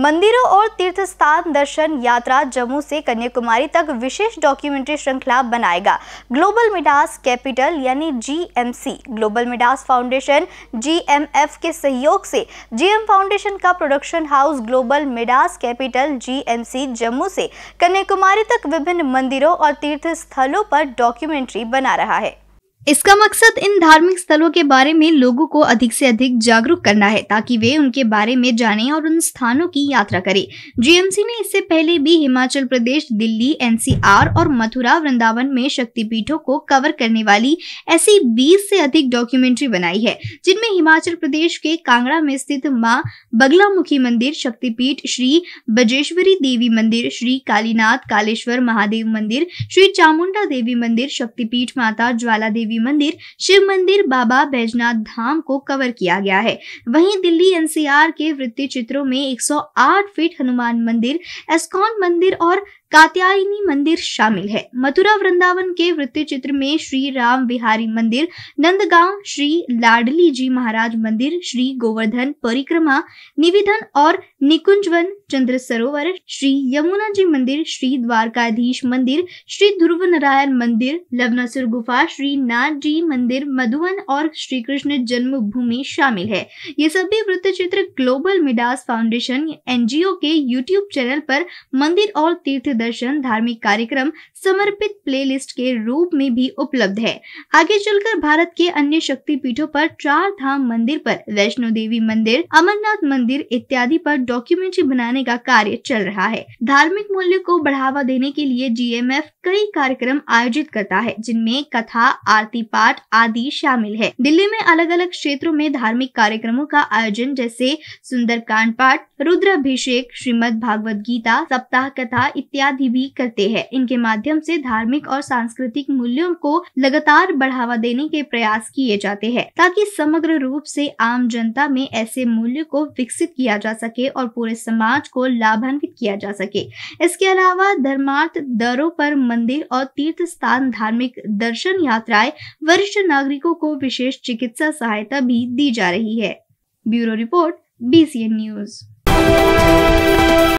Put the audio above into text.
मंदिरों और तीर्थ स्थान दर्शन यात्रा जम्मू से कन्याकुमारी तक विशेष डॉक्यूमेंट्री श्रृंखला बनाएगा ग्लोबल मिडास कैपिटल यानी GMC Global Midas Foundation GMF के सहयोग से जीएम फाउंडेशन का production house Global Midas Capital GMC Jammu से कन्याकुमारी तक विभिन्न मंदिरों और तीर्थ स्थलों पर डॉक्यूमेंट्री बना रहा है इसका मकसद इन धार्मिक स्थलों के बारे में लोगों को अधिक से अधिक जागरूक करना है ताकि वे उनके बारे में जाने और उन स्थानों की यात्रा करें जीएमसी ने इससे पहले भी हिमाचल प्रदेश दिल्ली एनसीआर और मथुरा वृंदावन में शक्तिपीठों को कवर करने वाली ऐसी 20 से अधिक डॉक्यूमेंट्री बनाई है जिनमें हिमाचल प्रदेश के कांगड़ा में स्थित माँ बगलामुखी मंदिर शक्तिपीठ श्री बजेश्वरी देवी मंदिर श्री कालीनाथ कालेश्वर महादेव मंदिर श्री चामुंडा देवी मंदिर शक्तिपीठ माता ज्वाला देवी देवी मंदिर शिव मंदिर बाबा बैजनाथ धाम को कवर किया गया है वहीं दिल्ली एनसीआर के वृत्ति चित्रों में 108 फीट हनुमान मंदिर एस्कॉन मंदिर और कात्यायनी मंदिर शामिल है मथुरा वृंदावन के वृत्ति चित्र में श्री राम बिहारी मंदिर नंदगांव श्री लाडली जी महाराज मंदिर श्री गोवर्धन परिक्रमा निविधन और निकुंजवन चंद्र सरोवर श्री यमुना जी मंदिर श्री द्वारकाधीश मंदिर श्री ध्रुव नारायण मंदिर लवनासुर गुफा श्री नाथ जी मंदिर मधुवन और श्री कृष्ण जन्मभूमि शामिल है ये सभी वृत्त चित्र ग्लोबल मिडास फाउंडेशन एनजीओ के यूट्यूब चैनल पर मंदिर और तीर्थ दर्शन धार्मिक कार्यक्रम समर्पित प्लेलिस्ट के रूप में भी उपलब्ध है आगे चलकर भारत के अन्य शक्ति पीठों पर चार धाम मंदिर पर वैष्णो देवी मंदिर अमरनाथ मंदिर इत्यादि पर डॉक्यूमेंट्री बनाने का कार्य चल रहा है धार्मिक मूल्य को बढ़ावा देने के लिए जीएमएफ कई कार्यक्रम आयोजित करता है जिनमें कथा आरती पाठ आदि शामिल है दिल्ली में अलग अलग क्षेत्रों में धार्मिक कार्यक्रमों का आयोजन जैसे सुंदरकांड पाठ रुद्राभिषेक श्रीमद भागवत गीता सप्ताह कथा इत्यादि इत्यादि भी करते हैं इनके माध्यम से धार्मिक और सांस्कृतिक मूल्यों को लगातार बढ़ावा देने के प्रयास किए जाते हैं ताकि समग्र रूप से आम जनता में ऐसे मूल्य को विकसित किया जा सके और पूरे समाज को लाभान्वित किया जा सके इसके अलावा धर्मार्थ दरों पर मंदिर और तीर्थ स्थान धार्मिक दर्शन यात्राएं वरिष्ठ नागरिकों को विशेष चिकित्सा सहायता भी दी जा रही है ब्यूरो रिपोर्ट एन न्यूज